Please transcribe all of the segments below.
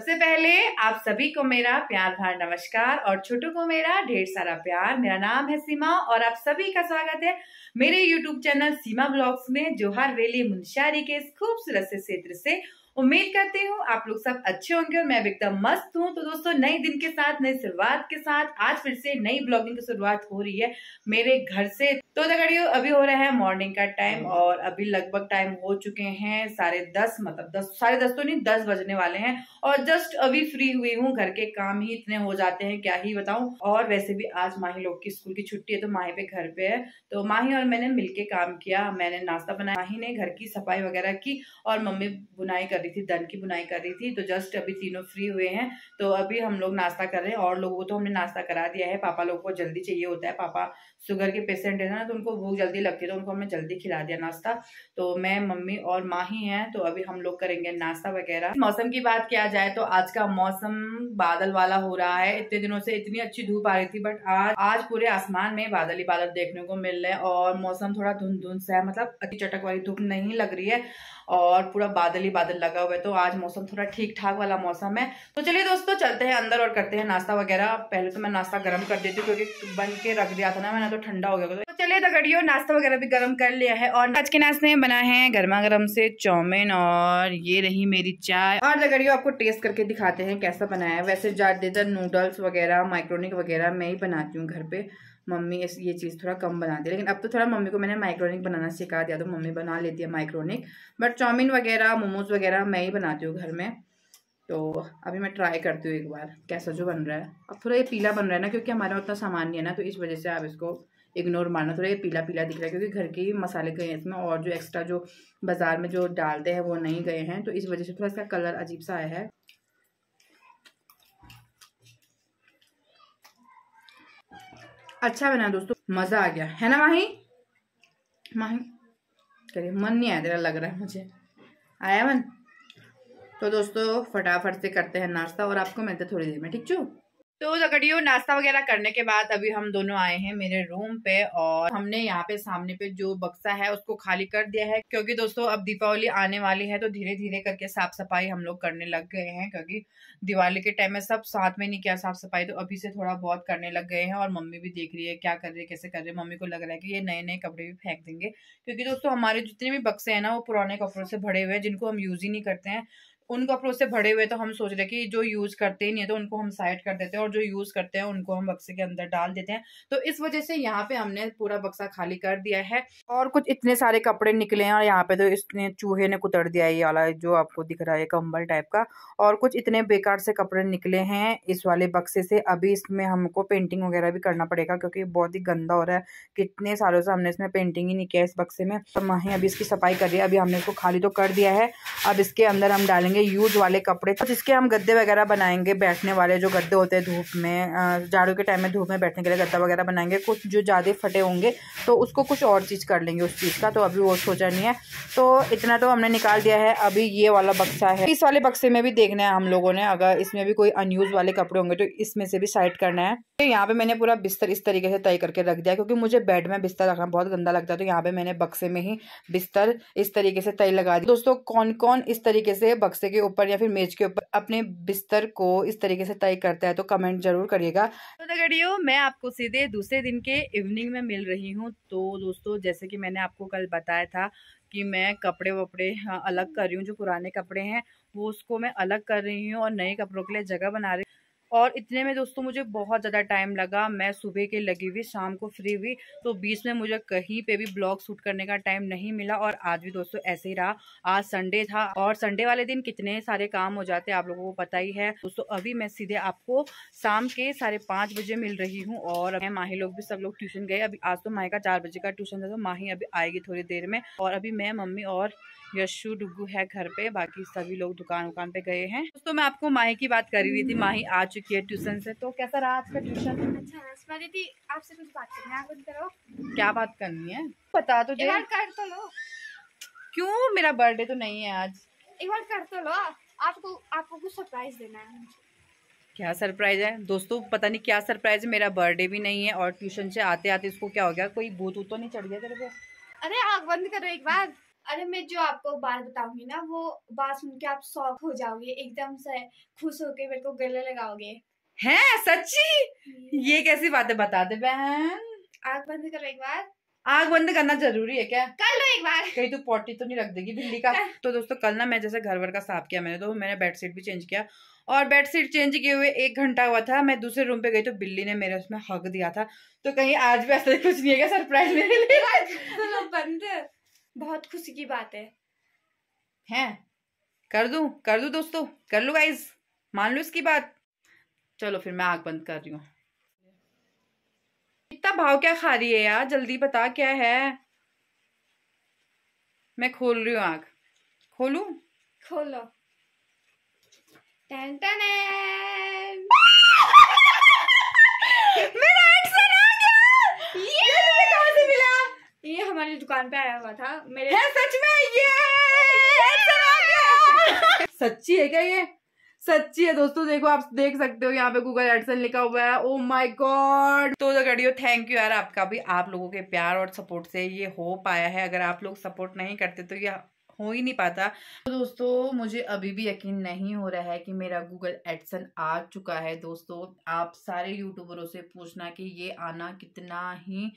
सबसे पहले आप सभी को मेरा प्यार भार नमस्कार और छोटू को मेरा ढेर सारा प्यार मेरा नाम है सीमा और आप सभी का स्वागत है मेरे YouTube चैनल सीमा ब्लॉग्स में जोहार वेली मुंशारी के इस खूबसूरत से क्षेत्र से उम्मीद करती हूँ आप लोग सब अच्छे होंगे और मैं एकदम मस्त हूँ तो दोस्तों नए दिन के साथ नई शुरुआत के साथ आज फिर से नई ब्लॉगिंग की शुरुआत हो रही है मेरे घर से तो दगड़ियों तो अभी हो रहा है मॉर्निंग का टाइम और अभी लगभग टाइम हो चुके हैं साढ़े दस मतलब दस साढ़े दस तो नहीं दस बजने वाले हैं और जस्ट अभी फ्री हुई हूँ घर के काम ही इतने हो जाते हैं क्या ही बताऊं और वैसे भी आज माही लोग की स्कूल की छुट्टी है तो माही पे घर पे है तो माही और मैंने मिलके काम किया मैंने नाश्ता बनाया माही ने घर की सफाई वगैरह की और मम्मी बुनाई कर कर रही थी दन की बुनाई कर रही थी तो जस्ट अभी तीनों फ्री हुए हैं तो अभी हम लोग नाश्ता कर रहे हैं और लोगों को तो हमने नाश्ता करा दिया है पापा लोगों को जल्दी चाहिए होता है पापा शुगर के पेशेंट है ना तो उनको भूख जल्दी लगती है तो उनको हमने जल्दी खिला दिया नाश्ता तो मैं मम्मी और माँ ही हैं तो अभी हम लोग करेंगे नाश्ता वगैरह मौसम की बात किया जाए तो आज का मौसम बादल वाला हो रहा है इतने दिनों से इतनी अच्छी धूप आ रही थी बट आज आज पूरे आसमान में बादल ही बादल देखने को मिल रहे हैं और मौसम थोड़ा धुंध धुंध सा है मतलब अच्छी चटक वाली धूप नहीं लग रही है और पूरा बादल ही बादल लगा हुआ है तो आज मौसम थोड़ा ठीक ठाक वाला मौसम है तो चलिए दोस्तों चलते हैं अंदर और करते हैं नाश्ता वगैरह पहले तो मैं नाश्ता गर्म कर देती हूँ क्योंकि बन के रख दिया था ना मैंने तो ठंडा हो गया तो चलिए दगड़ियों नाश्ता वगैरह भी गर्म कर लिया है और आज के नाश्ते में बना है गर्मा गर्म से चौमिन और ये रही मेरी चाय और दगड़ियों आपको टेस्ट करके दिखाते हैं कैसा बनाया है वैसे ज्यादातर नूडल्स वगैरह माइक्रोनिक वगैरह मैं ही बनाती हूँ घर पे मम्मी ये चीज़ थोड़ा कम बनाती है लेकिन अब तो थोड़ा मम्मी को मैंने माइक्रोनिक बनाना सिखा दिया तो मम्मी बना लेती है माइक्रोनिक बट चाउमिन वगैरह मोमोज वगैरह मैं ही बनाती हूँ घर में तो अभी मैं ट्राई करती हूँ एक बार कैसा जो बन रहा है अब थोड़ा ये पीला बन रहा है ना क्योंकि हमारा उतना सामान नहीं है ना तो इस वजह से आप इसको इग्नोर मारना थोड़ा ये पीला पीला दिख रहा है क्योंकि घर के ही मसाले गए हैं इसमें और जो एक्स्ट्रा जो बाज़ार में जो डालते हैं वो नहीं गए हैं तो इस वजह से थोड़ा इसका कलर अजीब सा आया है अच्छा बना दोस्तों मज़ा आ गया है ना माही माही करिए मन नहीं आया तेरा लग रहा है मुझे आया मन तो दोस्तों फटाफट से करते हैं नाश्ता और आपको मिलते थोड़ी देर में ठीक चू तो जगड़ियो नाश्ता वगैरह करने के बाद अभी हम दोनों आए हैं मेरे रूम पे और हमने यहाँ पे सामने पे जो बक्सा है उसको खाली कर दिया है क्योंकि दोस्तों अब दीपावली आने वाली है तो धीरे धीरे करके साफ सफाई हम लोग करने लग गए हैं क्योंकि दिवाली के टाइम में सब साथ में नहीं किया साफ सफाई तो अभी से थोड़ा बहुत करने लग गए हैं और मम्मी भी देख रही है क्या कर रही है कैसे कर रही है मम्मी को लग रहा है कि ये नए नए कपड़े भी फेंक देंगे क्योंकि दोस्तों हमारे जितने भी बक्से हैं ना वो पुराने कपड़ों से भरे हुए हैं जिनको हम यूज ही नहीं करते हैं उन कपड़ों से भरे हुए तो हम सोच रहे कि जो यूज़ करते ही नहीं है तो उनको हम साइड कर देते हैं और जो यूज़ करते हैं उनको हम बक्से के अंदर डाल देते हैं तो इस वजह से यहाँ पे हमने पूरा बक्सा खाली कर दिया है और कुछ इतने सारे कपड़े निकले हैं और यहाँ पे तो इसने चूहे ने कुतर दिया ये वाला जो आपको दिख रहा है कम्बल टाइप का और कुछ इतने बेकार से कपड़े निकले हैं इस वाले बक्से से अभी इसमें हमको पेंटिंग वगैरह भी करना पड़ेगा क्योंकि बहुत ही गंदा हो रहा है कितने सालों से हमने इसमें पेंटिंग ही नहीं किया इस बक्से में तो माही अभी इसकी सफाई कर रही है अभी हमने इसको खाली तो कर दिया है अब इसके अंदर हम डालेंगे ये यूज वाले कपड़े तो जिसके हम गद्दे वगैरह बनाएंगे बैठने वाले जो गद्दे होते हैं धूप में जाड़ों के टाइम में धूप में बैठने के लिए गद्दा वगैरह बनाएंगे कुछ जो ज़्यादा फटे होंगे तो उसको कुछ और चीज़ कर लेंगे उस चीज़ का तो अभी वो सोचा नहीं है तो इतना तो हमने निकाल दिया है अभी ये वाला बक्सा है इस वाले बक्से में भी देखना है हम लोगों ने अगर इसमें भी कोई अनयूज वाले कपड़े होंगे तो इसमें से भी साइड करना है तो यहाँ पे मैंने पूरा बिस्तर इस तरीके से तय करके रख दिया क्योंकि मुझे बेड में बिस्तर रखना बहुत गंदा लगता है तो यहाँ पे मैंने बक्से में ही बिस्तर इस तरीके से तय लगा दी दोस्तों कौन कौन इस तरीके से बक्से के ऊपर या फिर मेज के ऊपर अपने बिस्तर को इस तरीके से तय करता है तो कमेंट जरूर करिएगा तो दगड़ियो मैं आपको सीधे दूसरे दिन के इवनिंग में मिल रही हूँ तो दोस्तों जैसे कि मैंने आपको कल बताया था कि मैं कपड़े वपड़े हाँ, अलग कर रही हूँ जो पुराने कपड़े हैं वो उसको मैं अलग कर रही हूँ और नए कपड़ों के लिए जगह बना रही हूँ और इतने में दोस्तों मुझे बहुत ज़्यादा टाइम लगा मैं सुबह के लगी हुई शाम को फ्री हुई तो बीच में मुझे कहीं पे भी ब्लॉग शूट करने का टाइम नहीं मिला और आज भी दोस्तों ऐसे ही रहा आज संडे था और संडे वाले दिन कितने सारे काम हो जाते हैं आप लोगों को पता ही है दोस्तों अभी मैं सीधे आपको शाम के साढ़े पाँच बजे मिल रही हूँ और मैं माही लोग भी सब लोग ट्यूशन गए अभी आज तो माही का चार बजे का ट्यूशन था तो माही अभी आएगी थोड़ी देर में और अभी मैं मम्मी और यशु डुगू है घर पे बाकी सभी लोग दुकान वकान पे गए हैं दोस्तों मैं आपको माही की बात कर रही थी माही आ चुकी है ट्यूशन से तो कैसा रहा आपका ट्यूशन अच्छा दीदी आपसे कुछ बात करनी है कुछ करो क्या बात करनी है बता दो तो, तो लो मेरा बर्थडे तो नहीं है आज एक बार कर तो लो आपको आपको कुछ सरप्राइज देना है क्या सरप्राइज है दोस्तों पता नहीं क्या सरप्राइज है मेरा बर्थडे भी नहीं है और ट्यूशन से आते आते इसको क्या हो गया कोई भूत तो नहीं चढ़ गया तेरे पे अरे आग बंद करो एक बार अरे मैं जो आपको बात बताऊंगी ना वो बात सुन के आप शौक हो जाओगे एकदम से खुश होके मेरे को गले लगाओगे हैं सच्ची ये कैसी बातें बता दे बहन आग बंद करो एक बार आग बंद करना जरूरी है क्या कर लो एक बार कहीं तू तो पोटी तो नहीं रख देगी बिल्ली का तो दोस्तों कल ना मैं जैसे घर वर का साफ किया मैंने तो मैंने बेडशीट भी चेंज किया और बेडशीट चेंज किए हुए एक घंटा हुआ था मैं दूसरे रूम पे गई तो बिल्ली ने मेरे उसमें हक दिया था तो कहीं आज भी ऐसा कुछ नहीं है सरप्राइज मेरे लिए बंद बहुत खुशी की बात है हैं कर दूं कर दूं दोस्तों कर लो गाइज मान लो इसकी बात चलो फिर मैं आग बंद कर रही हूँ इतना भाव क्या खा रही है यार जल्दी बता क्या है मैं खोल रही हूँ आग खोलू खोलो टन टन दुकान पे आया हुआ था मेरे है सच में ये सच्ची है क्या ये सच्ची है दोस्तों देखो आप देख सकते हो यहाँ पे गूगल एडसन लिखा हुआ है ओ माय गॉड तो दगड़ियो थैंक यू यार आपका भी आप लोगों के प्यार और सपोर्ट से ये हो पाया है अगर आप लोग सपोर्ट नहीं करते तो ये हो ही नहीं पाता तो दोस्तों मुझे अभी भी यकीन नहीं हो रहा है कि मेरा गूगल एडसन आ चुका है दोस्तों आप सारे यूट्यूबरों से पूछना कि ये आना कितना ही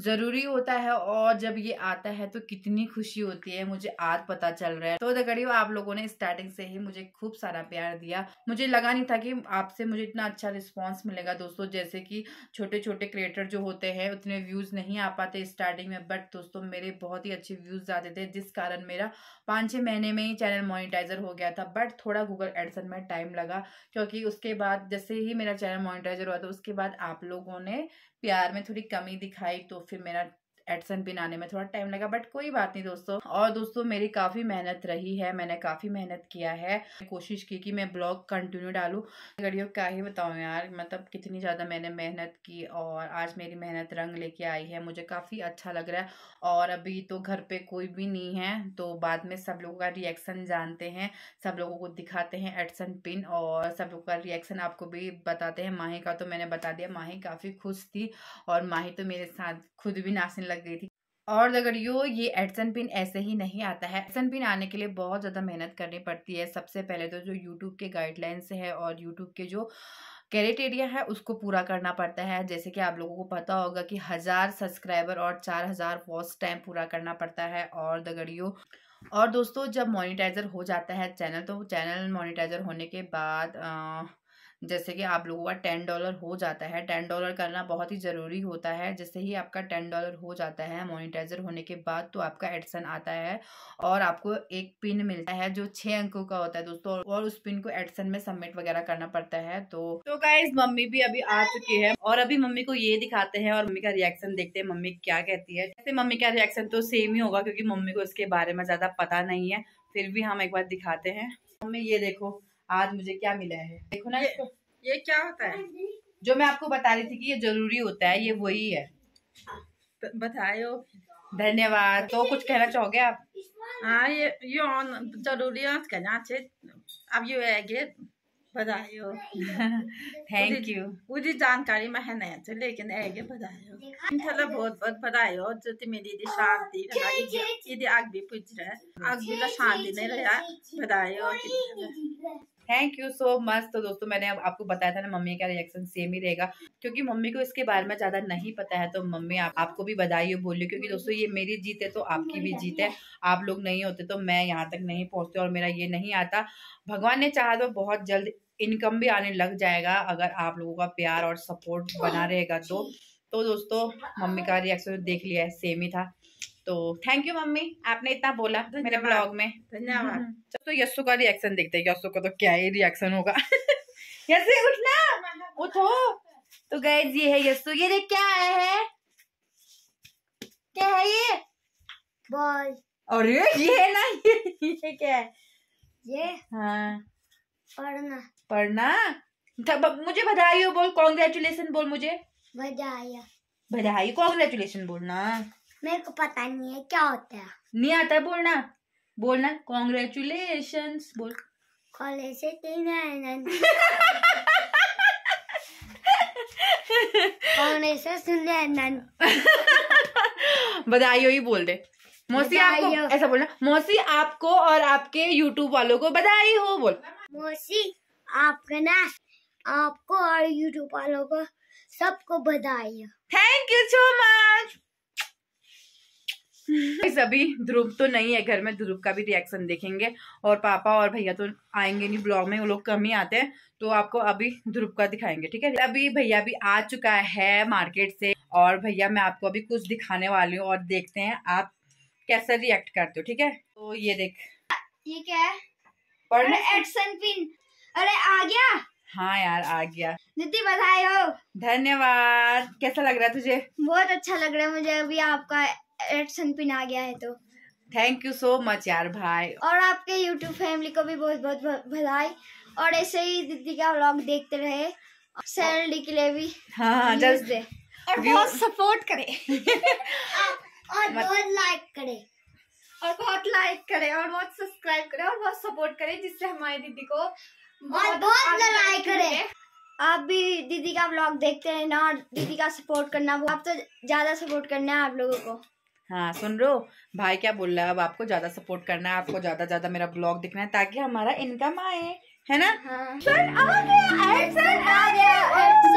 ज़रूरी होता है और जब ये आता है तो कितनी खुशी होती है मुझे आज पता चल रहा है तो दगड़ियों आप लोगों ने स्टार्टिंग से ही मुझे खूब सारा प्यार दिया मुझे लगा नहीं था कि आपसे मुझे इतना अच्छा रिस्पॉन्स मिलेगा दोस्तों जैसे कि छोटे छोटे क्रिएटर जो होते हैं उतने व्यूज़ नहीं आ पाते स्टार्टिंग में बट दोस्तों मेरे बहुत ही अच्छे व्यूज़ आते थे जिस कारण मेरा पाँच छः महीने में ही चैनल मोनिटाइजर हो गया था बट थोड़ा गूगल एडसन में टाइम लगा क्योंकि उसके बाद जैसे ही मेरा चैनल मोनिटाइजर हुआ था उसके बाद आप लोगों ने प्यार में थोड़ी कमी दिखाई तो फिर मेरा एडसन पिन आने में थोड़ा टाइम लगा बट कोई बात नहीं दोस्तों और दोस्तों मेरी काफ़ी मेहनत रही है मैंने काफ़ी मेहनत किया है कोशिश की कि मैं ब्लॉग कंटिन्यू डालूँ घड़ियों क्या ही बताऊँ यार मतलब कितनी ज़्यादा मैंने मेहनत की और आज मेरी मेहनत रंग लेके आई है मुझे काफ़ी अच्छा लग रहा है और अभी तो घर पे कोई भी नहीं है तो बाद में सब लोगों का रिएक्शन जानते हैं सब लोगों को दिखाते हैं एडसन पिन और सब लोगों का रिएक्शन आपको भी बताते हैं माही का तो मैंने बता दिया माही काफ़ी खुश थी और माही तो मेरे साथ खुद भी नाचने लग गई थी और अगर यो ये एडसन पिन ऐसे ही नहीं आता है एडसन पिन आने के लिए बहुत ज़्यादा मेहनत करनी पड़ती है सबसे पहले तो जो यूट्यूब के गाइडलाइंस है और यूट्यूब के जो क्रेटेरिया है उसको पूरा करना पड़ता है जैसे कि आप लोगों को पता होगा कि हज़ार सब्सक्राइबर और चार हज़ार वॉच टाइम पूरा करना पड़ता है और दगड़ियों और दोस्तों जब मोनिटाइज़र हो जाता है चैनल तो चैनल मोनिटाइज़र होने के बाद आ, जैसे कि आप लोगों का टेन डॉलर हो जाता है टेन डॉलर करना बहुत ही ज़रूरी होता है जैसे ही आपका टेन डॉलर हो जाता है मोनिटाइजर होने के बाद तो आपका एडसन आता है और आपको एक पिन मिलता है जो छः अंकों का होता है दोस्तों और उस पिन को एडसन में सबमिट वगैरह करना पड़ता है तो तो गाइज मम्मी भी अभी आ चुकी है और अभी मम्मी को ये दिखाते हैं और मम्मी का रिएक्शन देखते हैं मम्मी क्या कहती है जैसे मम्मी का रिएक्शन तो सेम ही होगा क्योंकि मम्मी को इसके बारे में ज़्यादा पता नहीं है फिर भी हम एक बार दिखाते हैं मम्मी ये देखो आज मुझे क्या मिला है देखो ना ये, ये क्या होता है जो मैं आपको बता रही थी कि ये जरूरी होता है ये वही है बतायो धन्यवाद तो कुछ कहना चाहोगे आप हाँ ये ये ऑन जरूरी है कहना चाहिए अब ये बधाई थैंक यू पूरी जानकारी मैं है नया तो लेकिन ऐगे बधायो थला बहुत बहुत हो जो ते मेरी शांति दीदी हाँ। आग भी पूछ रहा आग भी तो शांति नहीं रहा हो थैंक यू सो मच तो दोस्तों मैंने अब आपको बताया था ना मम्मी का रिएक्शन सेम ही रहेगा क्योंकि मम्मी को इसके बारे में ज़्यादा नहीं पता है तो मम्मी आप, आपको भी बधाई हो बोलिए क्योंकि दोस्तों ये मेरी जीत है तो आपकी भी जीत है आप लोग नहीं होते तो मैं यहाँ तक नहीं पहुँचते और मेरा ये नहीं आता भगवान ने चाहा तो बहुत जल्द इनकम भी आने लग जाएगा अगर आप लोगों का प्यार और सपोर्ट बना रहेगा तो तो दोस्तों मम्मी का रिएक्शन तो देख लिया है सेम ही था तो थैंक यू मम्मी आपने इतना बोला मेरे ब्लॉग में धन्यवाद तो हम्म। यस्सु का रिएक्शन देखते हैं यस्सु का तो क्या ही रिएक्शन होगा यस्सु उठना उठो तो गए ये है यस्सु ये देख क्या आया है क्या है ये बॉल और ये है ना ये, ये क्या है ये हाँ पढ़ना पढ़ना मुझे बधाई हो बोल कॉन्ग्रेचुलेसन बोल मुझे बधाई बधाई कॉन्ग्रेचुलेशन बोलना मेरे को पता नहीं है क्या होता है नहीं आता है बोलना बोलना कॉन्ग्रेचुलेशन बोल कॉलेज से बधाई ही बोल दे मौसी आपको ऐसा बोलना मौसी आपको और आपके यूट्यूब वालों को बधाई हो बोल मोसी आपका नाश आपको और यूट्यूब वालों को सबको बधाई थैंक यू सो मच सभी ध्रुव तो नहीं है घर में ध्रुव का भी रिएक्शन देखेंगे और पापा और भैया तो आएंगे नहीं ब्लॉग में वो लोग कम ही आते हैं तो आपको अभी ध्रुव का दिखाएंगे ठीक है अभी भैया भी आ चुका है मार्केट से और भैया मैं आपको अभी कुछ दिखाने वाली हूँ और देखते हैं आप कैसा रिएक्ट करते हो ठीक है तो ये देख ये क्या है पढ़ एडसन पिन अरे आ गया हाँ यार आ गया निधि बधाई हो धन्यवाद कैसा लग रहा है तुझे बहुत अच्छा लग रहा है मुझे अभी आपका एडसन पिन आ गया है तो थैंक यू सो मच यार भाई और आपके यूट्यूब फैमिली को भी बहुत बहुत भलाई और ऐसे ही दीदी का व्लॉग देखते रहे सैलरी के लिए भी हाँ दे और बहुत सपोर्ट करें और बहुत लाइक करें और बहुत लाइक करें और बहुत सब्सक्राइब करें और बहुत सपोर्ट करें जिससे हमारी दीदी को बहुत बहुत लाइक करें आप भी दीदी का ब्लॉग देखते रहना और दीदी का सपोर्ट करना वो आप तो ज़्यादा सपोर्ट करना है आप लोगों को हाँ सुन रो भाई क्या बोल रहा है अब आपको ज़्यादा सपोर्ट करना है आपको ज़्यादा ज़्यादा मेरा ब्लॉग दिखना है ताकि हमारा इनकम आए है ना हाँ। सर आ गया, सर आ गया,